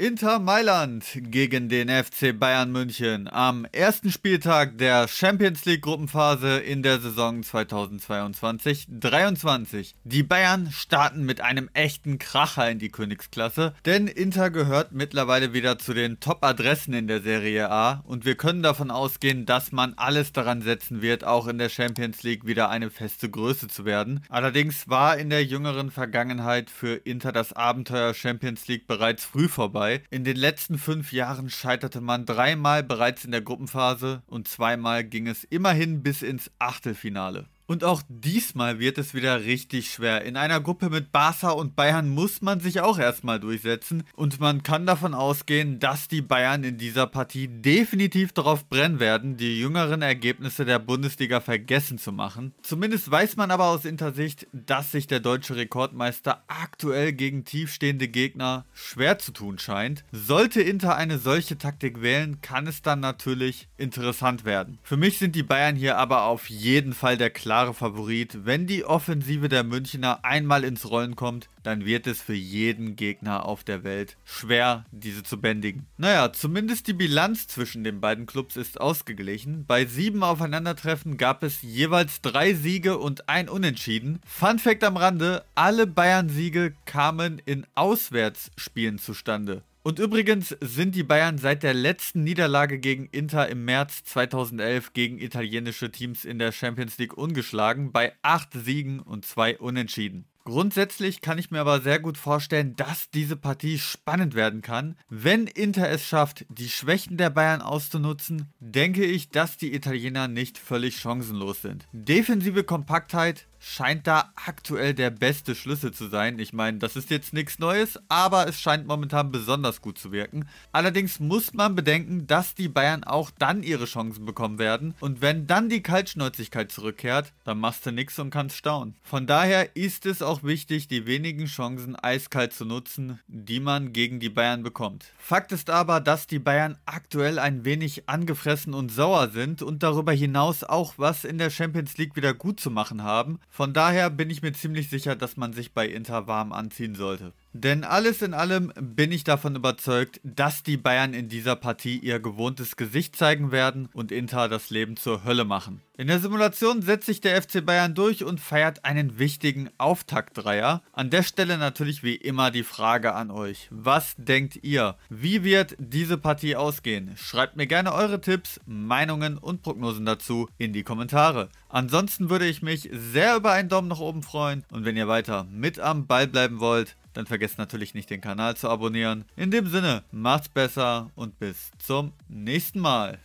Inter Mailand gegen den FC Bayern München am ersten Spieltag der Champions League Gruppenphase in der Saison 2022-23. Die Bayern starten mit einem echten Kracher in die Königsklasse, denn Inter gehört mittlerweile wieder zu den Top-Adressen in der Serie A und wir können davon ausgehen, dass man alles daran setzen wird, auch in der Champions League wieder eine feste Größe zu werden. Allerdings war in der jüngeren Vergangenheit für Inter das Abenteuer Champions League bereits früh vorbei dabei. In den letzten fünf Jahren scheiterte man dreimal bereits in der Gruppenphase und zweimal ging es immerhin bis ins Achtelfinale. Und auch diesmal wird es wieder richtig schwer. In einer Gruppe mit Barca und Bayern muss man sich auch erstmal durchsetzen und man kann davon ausgehen, dass die Bayern in dieser Partie definitiv darauf brennen werden, die jüngeren Ergebnisse der Bundesliga vergessen zu machen. Zumindest weiß man aber aus Intersicht, dass sich der deutsche Rekordmeister aktuell gegen tiefstehende Gegner schwer zu tun scheint. Sollte Inter eine solche Taktik wählen, kann es dann natürlich interessant werden. Für mich sind die Bayern hier aber auf jeden Fall der klare klare Favorit. Wenn die Offensive der Münchner einmal ins Rollen kommt, dann wird es für jeden Gegner auf der Welt schwer, diese zu bändigen. Naja, zumindest die Bilanz zwischen den beiden Clubs ist ausgeglichen. Bei sieben Aufeinandertreffen gab es jeweils drei Siege und ein Unentschieden. Fun Fact am Rande, alle Bayern-Siege kamen in Auswärtsspielen zustande. Und übrigens sind die Bayern seit der letzten Niederlage gegen Inter im März 2011 gegen italienische Teams in der Champions League ungeschlagen, bei acht Siegen und zwei Unentschieden. Grundsätzlich kann ich mir aber sehr gut vorstellen, dass diese Partie spannend werden kann. Wenn Inter es schafft, die Schwächen der Bayern auszunutzen, denke ich, dass die Italiener nicht völlig chancenlos sind. Defensive Kompaktheit, scheint da aktuell der beste Schlüssel zu sein. Ich meine, das ist jetzt nichts Neues, aber es scheint momentan besonders gut zu wirken. Allerdings muss man bedenken, dass die Bayern auch dann ihre Chancen bekommen werden und wenn dann die Kaltschnäuzigkeit zurückkehrt, dann machst du nichts und kannst staunen. Von daher ist es auch wichtig, die wenigen Chancen eiskalt zu nutzen, die man gegen die Bayern bekommt. Fakt ist aber, dass die Bayern aktuell ein wenig angefressen und sauer sind und darüber hinaus auch was in der Champions League wieder gut zu machen haben von daher bin ich mir ziemlich sicher, dass man sich bei Inter warm anziehen sollte. Denn alles in allem bin ich davon überzeugt, dass die Bayern in dieser Partie ihr gewohntes Gesicht zeigen werden und Inter das Leben zur Hölle machen. In der Simulation setzt sich der FC Bayern durch und feiert einen wichtigen Auftaktdreier. An der Stelle natürlich wie immer die Frage an euch. Was denkt ihr? Wie wird diese Partie ausgehen? Schreibt mir gerne eure Tipps, Meinungen und Prognosen dazu in die Kommentare. Ansonsten würde ich mich sehr über einen Daumen nach oben freuen und wenn ihr weiter mit am Ball bleiben wollt, dann vergesst natürlich nicht den Kanal zu abonnieren. In dem Sinne, macht's besser und bis zum nächsten Mal.